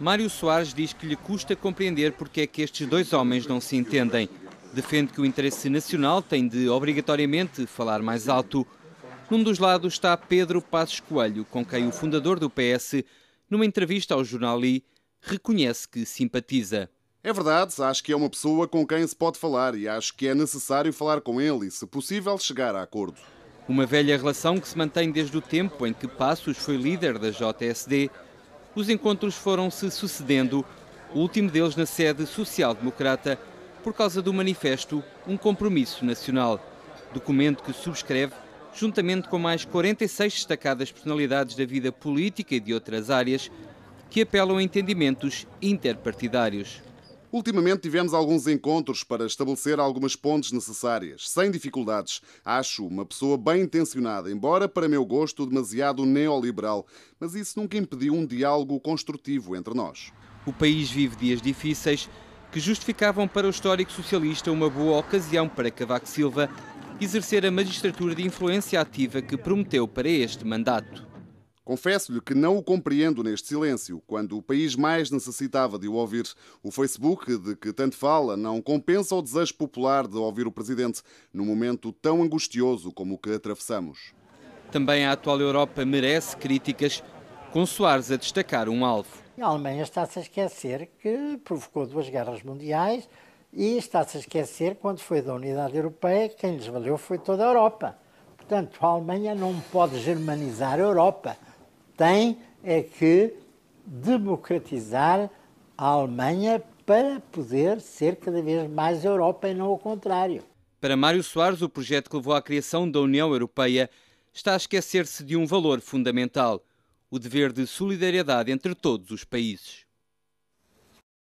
Mário Soares diz que lhe custa compreender porque é que estes dois homens não se entendem. Defende que o interesse nacional tem de, obrigatoriamente, falar mais alto. Num dos lados está Pedro Passos Coelho, com quem o fundador do PS, numa entrevista ao jornal I, reconhece que simpatiza. É verdade, acho que é uma pessoa com quem se pode falar e acho que é necessário falar com ele e, se possível, chegar a acordo. Uma velha relação que se mantém desde o tempo em que Passos foi líder da JSD os encontros foram-se sucedendo, o último deles na sede social-democrata, por causa do manifesto Um Compromisso Nacional, documento que subscreve, juntamente com mais 46 destacadas personalidades da vida política e de outras áreas, que apelam a entendimentos interpartidários. Ultimamente tivemos alguns encontros para estabelecer algumas pontes necessárias, sem dificuldades. Acho uma pessoa bem intencionada, embora, para meu gosto, demasiado neoliberal, mas isso nunca impediu um diálogo construtivo entre nós. O país vive dias difíceis que justificavam para o histórico socialista uma boa ocasião para Cavaco Silva exercer a magistratura de influência ativa que prometeu para este mandato. Confesso-lhe que não o compreendo neste silêncio. Quando o país mais necessitava de o ouvir, o Facebook, de que tanto fala, não compensa o desejo popular de ouvir o presidente num momento tão angustioso como o que atravessamos. Também a atual Europa merece críticas, com Soares a destacar um alvo. A Alemanha está-se a esquecer que provocou duas guerras mundiais e está-se a esquecer quando foi da Unidade Europeia, quem lhes valeu foi toda a Europa. Portanto, a Alemanha não pode germanizar a Europa tem é que democratizar a Alemanha para poder ser cada vez mais Europa e não o contrário. Para Mário Soares, o projeto que levou à criação da União Europeia está a esquecer-se de um valor fundamental: o dever de solidariedade entre todos os países.